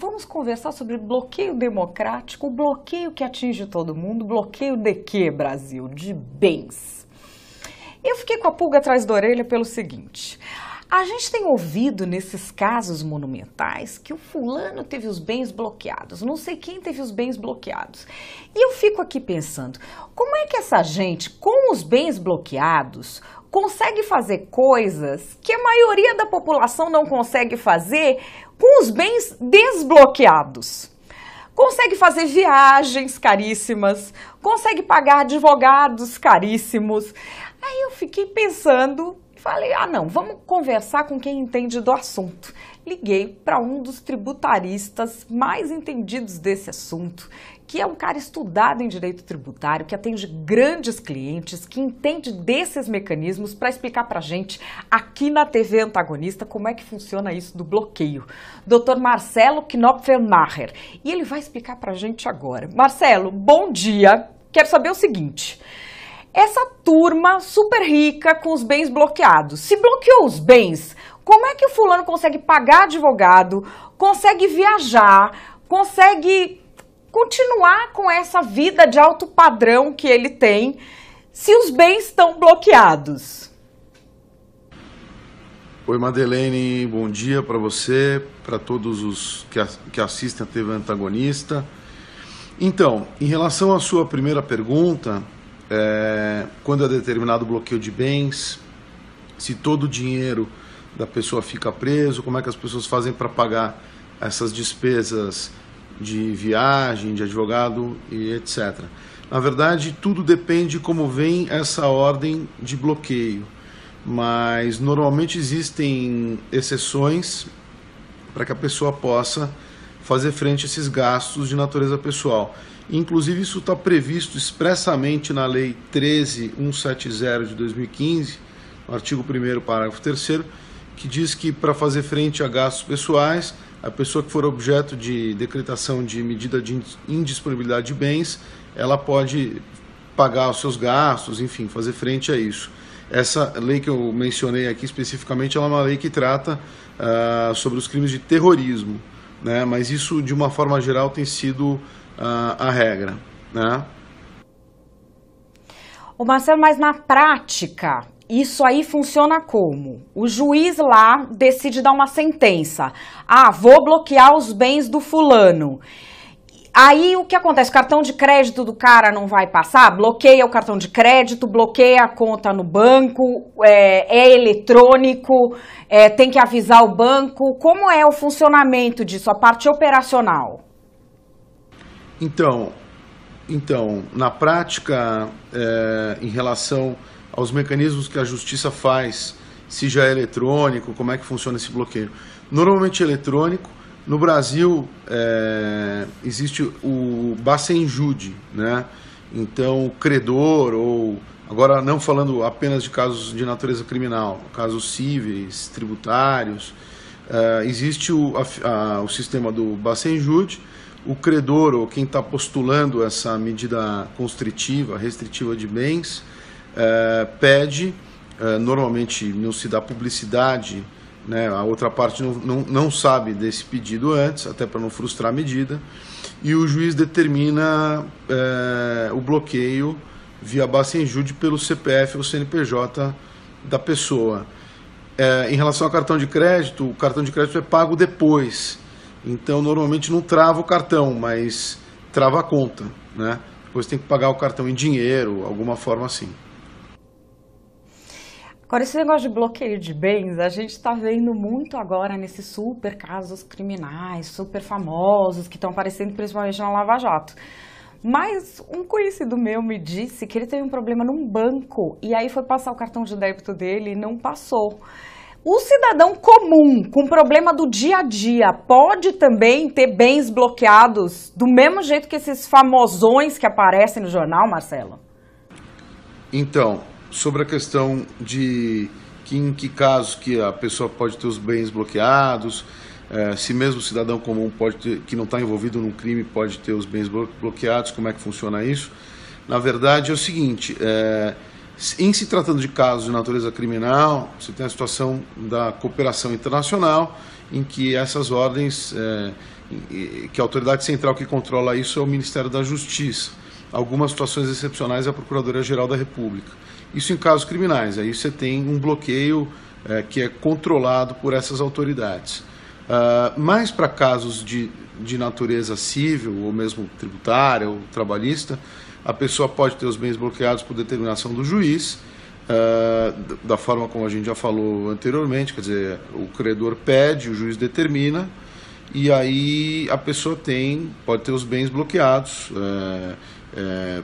vamos conversar sobre bloqueio democrático, bloqueio que atinge todo mundo, bloqueio de quê, Brasil? De bens. Eu fiquei com a pulga atrás da orelha pelo seguinte. A gente tem ouvido nesses casos monumentais que o fulano teve os bens bloqueados, não sei quem teve os bens bloqueados. E eu fico aqui pensando, como é que essa gente, com os bens bloqueados, consegue fazer coisas que a maioria da população não consegue fazer com os bens desbloqueados. Consegue fazer viagens caríssimas, consegue pagar advogados caríssimos. Aí eu fiquei pensando e falei: ah, não, vamos conversar com quem entende do assunto. Liguei para um dos tributaristas mais entendidos desse assunto que é um cara estudado em direito tributário, que atende grandes clientes, que entende desses mecanismos para explicar para gente aqui na TV Antagonista como é que funciona isso do bloqueio. Dr. Marcelo Knopfenmacher. E ele vai explicar para a gente agora. Marcelo, bom dia. Quero saber o seguinte. Essa turma super rica com os bens bloqueados. Se bloqueou os bens, como é que o fulano consegue pagar advogado, consegue viajar, consegue continuar com essa vida de alto padrão que ele tem se os bens estão bloqueados? Oi, Madeleine, bom dia para você, para todos os que, que assistem a TV Antagonista. Então, em relação à sua primeira pergunta, é, quando é determinado bloqueio de bens, se todo o dinheiro da pessoa fica preso, como é que as pessoas fazem para pagar essas despesas de viagem, de advogado e etc. Na verdade, tudo depende como vem essa ordem de bloqueio, mas normalmente existem exceções para que a pessoa possa fazer frente a esses gastos de natureza pessoal. Inclusive, isso está previsto expressamente na Lei 13170 de 2015, no artigo 1, parágrafo 3, que diz que para fazer frente a gastos pessoais a pessoa que for objeto de decretação de medida de indisponibilidade de bens, ela pode pagar os seus gastos, enfim, fazer frente a isso. Essa lei que eu mencionei aqui especificamente ela é uma lei que trata uh, sobre os crimes de terrorismo, né? mas isso, de uma forma geral, tem sido uh, a regra. Né? O Marcelo, mas na prática, isso aí funciona como? O juiz lá decide dar uma sentença. Ah, vou bloquear os bens do fulano. Aí o que acontece? O cartão de crédito do cara não vai passar? Bloqueia o cartão de crédito, bloqueia a conta no banco, é, é eletrônico, é, tem que avisar o banco. Como é o funcionamento disso, a parte operacional? Então, então na prática, é, em relação aos mecanismos que a justiça faz, se já é eletrônico, como é que funciona esse bloqueio. Normalmente eletrônico, no Brasil é, existe o Bacenjude, né? Então, o credor ou agora não falando apenas de casos de natureza criminal, casos cíveis, tributários, é, existe o, a, a, o sistema do Bacenjude, o credor ou quem está postulando essa medida constritiva, restritiva de bens, é, pede, é, normalmente não se dá publicidade, né, a outra parte não, não, não sabe desse pedido antes, até para não frustrar a medida, e o juiz determina é, o bloqueio via base Bacenjude pelo CPF ou CNPJ da pessoa. É, em relação ao cartão de crédito, o cartão de crédito é pago depois. Então, normalmente não trava o cartão, mas trava a conta, né? Depois tem que pagar o cartão em dinheiro, alguma forma assim. Agora, esse negócio de bloqueio de bens, a gente está vendo muito agora nesses super casos criminais, super famosos, que estão aparecendo principalmente na Lava Jato. Mas um conhecido meu me disse que ele teve um problema num banco e aí foi passar o cartão de débito dele e não passou. O cidadão comum, com problema do dia a dia, pode também ter bens bloqueados do mesmo jeito que esses famosões que aparecem no jornal, Marcelo? Então, sobre a questão de que, em que casos que a pessoa pode ter os bens bloqueados, é, se mesmo o cidadão comum pode ter, que não está envolvido num crime pode ter os bens bloqueados, como é que funciona isso? Na verdade é o seguinte, é, em se tratando de casos de natureza criminal, você tem a situação da cooperação internacional, em que essas ordens, é, que a autoridade central que controla isso é o Ministério da Justiça. Algumas situações excepcionais é a Procuradoria-Geral da República. Isso em casos criminais, aí você tem um bloqueio é, que é controlado por essas autoridades. Uh, ah, mas para casos de, de natureza civil, ou mesmo tributária ou trabalhista, a pessoa pode ter os bens bloqueados por determinação do juiz, uh, da forma como a gente já falou anteriormente, quer dizer, o credor pede, o juiz determina, e aí a pessoa tem, pode ter os bens bloqueados, é,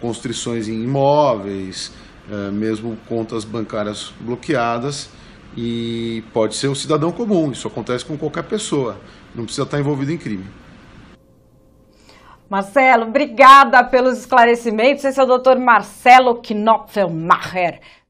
constrições em imóveis, é, mesmo contas bancárias bloqueadas e pode ser um cidadão comum, isso acontece com qualquer pessoa, não precisa estar envolvido em crime. Marcelo, obrigada pelos esclarecimentos. Esse é o doutor Marcelo Knopfelmacher.